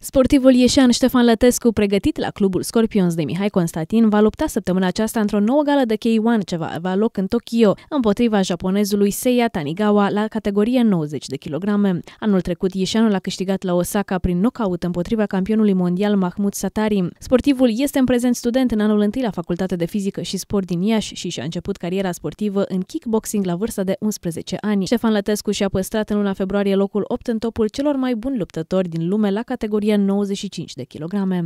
Sportivul ieșean Ștefan Lătescu, pregătit la clubul Scorpions de Mihai Constantin, va lupta săptămâna aceasta într-o nouă gală de K1 ce va avea loc în Tokyo, împotriva japonezului Seiya Tanigawa la categorie 90 de kilograme. Anul trecut, ieșeanul a câștigat la Osaka prin knockout împotriva campionului mondial Mahmud Satari. Sportivul este în prezent student în anul întâi la Facultatea de Fizică și Sport din Iași și și-a început cariera sportivă în kickboxing la vârsta de 11 ani. Ștefan Lătescu și-a păstrat în luna februarie locul 8 în topul celor mai buni luptători din lume la categorie perie 95 de kilograme.